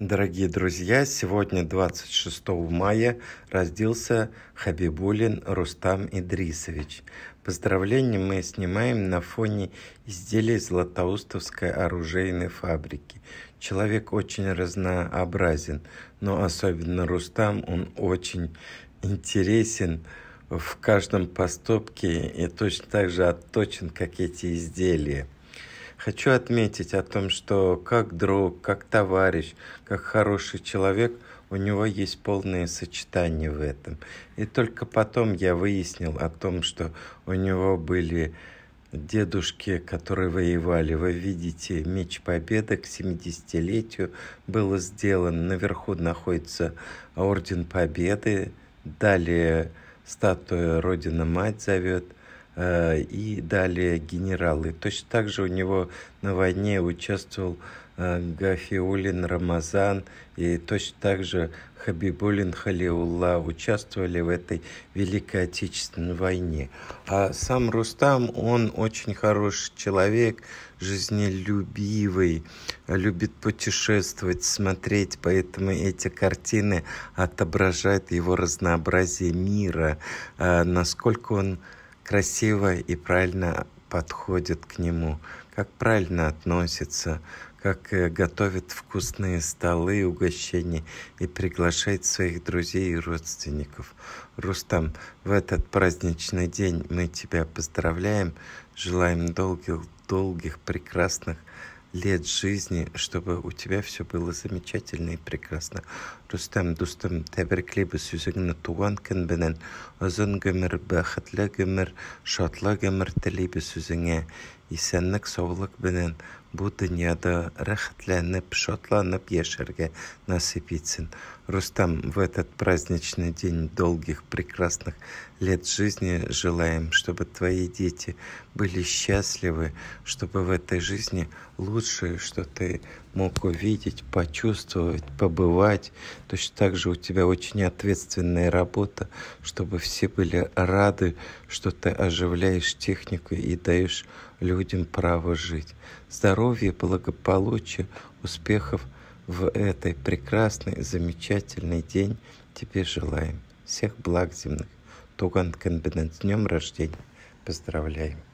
Дорогие друзья, сегодня 26 мая родился Хабибулин Рустам Идрисович. Поздравления мы снимаем на фоне изделий Златоустовской оружейной фабрики. Человек очень разнообразен, но особенно Рустам, он очень интересен в каждом поступке и точно так же отточен, как эти изделия. Хочу отметить о том, что как друг, как товарищ, как хороший человек, у него есть полное сочетание в этом. И только потом я выяснил о том, что у него были дедушки, которые воевали. Вы видите, меч победы к 70-летию был сделан. Наверху находится орден победы. Далее статуя Родина Мать зовет – Э, и далее генералы. Точно так же у него на войне участвовал э, Гафиулин, Рамазан и точно так же Хабибулин, Халиулла участвовали в этой Великой Отечественной войне. А сам Рустам, он очень хороший человек, жизнелюбивый, любит путешествовать, смотреть, поэтому эти картины отображают его разнообразие мира, э, насколько он красиво и правильно подходит к нему, как правильно относится, как э, готовит вкусные столы, и угощения и приглашает своих друзей и родственников. Рустам, в этот праздничный день мы тебя поздравляем, желаем долгих, долгих, прекрасных лет жизни, чтобы у тебя все было замечательно и прекрасно. Рустам, дустам, бы үзеңне туган көн белән. Озын гомер, бәхетле гомер, шатлы гомер телибез үзеңә. Исәнлек, саулык бенен bu dunyoda rahatlanib shodlanib yashashga nasib etsin рустам в этот праздничный день долгих прекрасных лет жизни желаем чтобы твои дети были счастливы чтобы в этой жизни лучшее что ты мог увидеть почувствовать побывать точно так же у тебя очень ответственная работа чтобы все были рады что ты оживляешь технику и даешь людям право жить. Здоровья, благополучия, успехов в этой прекрасный, замечательный день тебе желаем. Всех благ земных. Туган Кенбина, с днем рождения. Поздравляем.